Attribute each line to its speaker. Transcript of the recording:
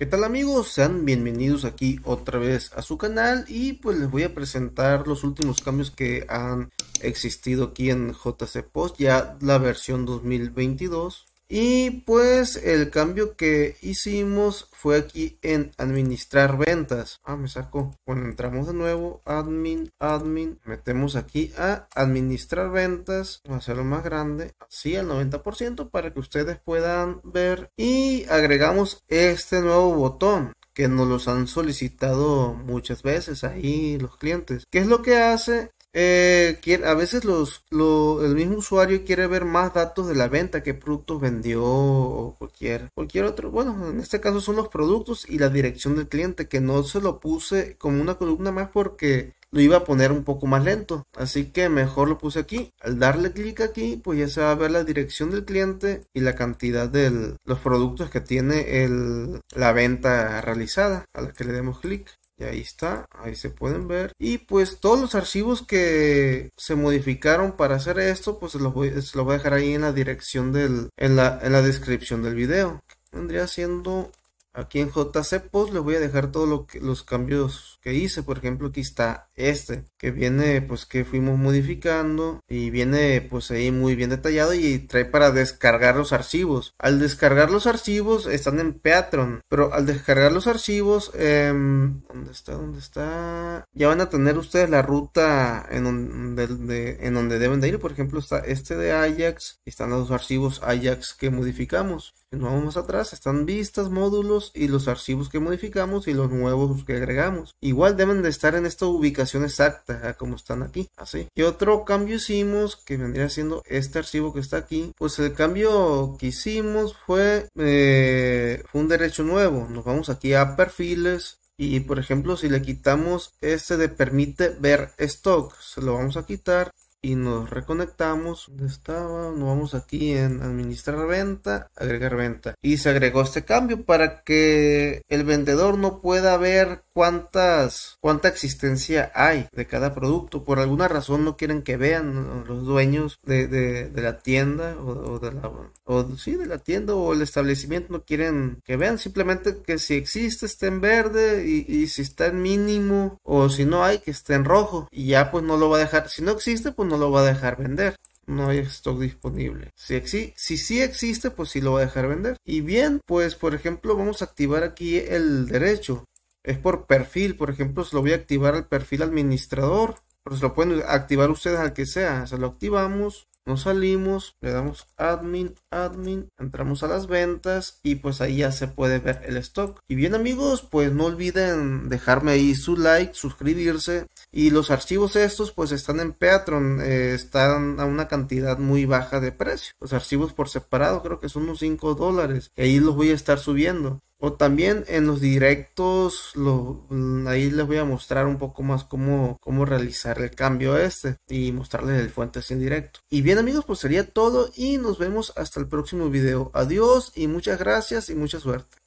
Speaker 1: ¿Qué tal amigos? Sean bienvenidos aquí otra vez a su canal y pues les voy a presentar los últimos cambios que han existido aquí en JC Post, ya la versión 2022. Y pues el cambio que hicimos fue aquí en administrar ventas. Ah, me sacó. Bueno, entramos de nuevo. Admin, admin. Metemos aquí a administrar ventas. Vamos a hacerlo más grande. Así el 90% para que ustedes puedan ver. Y agregamos este nuevo botón que nos los han solicitado muchas veces ahí los clientes. ¿Qué es lo que hace? Eh, a veces los, el mismo usuario quiere ver más datos de la venta, qué productos vendió o cualquier, cualquier otro. Bueno, en este caso son los productos y la dirección del cliente, que no se lo puse como una columna más porque lo iba a poner un poco más lento. Así que mejor lo puse aquí. Al darle clic aquí, pues ya se va a ver la dirección del cliente y la cantidad de los productos que tiene la venta realizada a la que le demos clic. Y ahí está, ahí se pueden ver. Y pues todos los archivos que se modificaron para hacer esto, pues los voy, los voy a dejar ahí en la dirección del, en la, descripción del video. Vendría siendo aquí en JC Post, voy a dejar todos los cambios que hice. Por ejemplo, aquí está este que viene pues que fuimos modificando y viene pues ahí muy bien detallado y trae para descargar los archivos al descargar los archivos están en Patreon pero al descargar los archivos em, dónde está dónde está ya van a tener ustedes la ruta en donde, deben de ir por ejemplo está este de Ajax están los archivos Ajax que modificamos nos vamos atrás, están vistas, módulos y los archivos que modificamos y los nuevos que agregamos. Igual deben de estar en esta ubicación exacta, ah, como están aquí, así. y otro cambio hicimos que vendría siendo este archivo que está aquí? Pues el cambio que hicimos fue, eh, fue un derecho nuevo. Nos vamos aquí a perfiles, y por ejemplo, si le quitamos este de permite ver stock, se lo vamos a quitar y nos reconectamos. ¿Dónde estaba? Nos vamos aquí en administrar venta, agregar venta. Y se agregó este cambio para que el vendedor no pueda ver cuántas cuánta existencia hay de cada producto. Por alguna razón no quieren que vean los dueños de, la tienda o, o, de la sí, de la tienda o el establecimiento no quieren que vean. Simplemente que si existe esté en verde y, y si está en mínimo o si no hay que esté en rojo. Y ya pues no lo va a dejar. Si no existe pues no lo va a dejar vender. No hay stock disponible. Si, si existe, pues si lo va a dejar vender. Y bien, pues por ejemplo, vamos a activar aquí el derecho. Es por perfil, por ejemplo, se lo voy a activar al perfil administrador. Pero se lo pueden activar ustedes al que sea. se lo activamos. Nos salimos, le damos admin, admin, entramos a las ventas y pues ahí ya se puede ver el stock. Y bien amigos, pues no olviden dejarme ahí su like, suscribirse, y los archivos estos pues están en Patreon, eh, están a una cantidad muy baja de precio. Los archivos por separado creo que son unos 5 dólares. ahí los voy a estar subiendo. O también en los directos, mm, ahí les voy a mostrar un poco más cómo, cómo realizar el cambio este y mostrarles el fuente este en directo. Y bien amigos, pues sería todo y nos vemos hasta el próximo video. Adiós y muchas gracias y mucha suerte.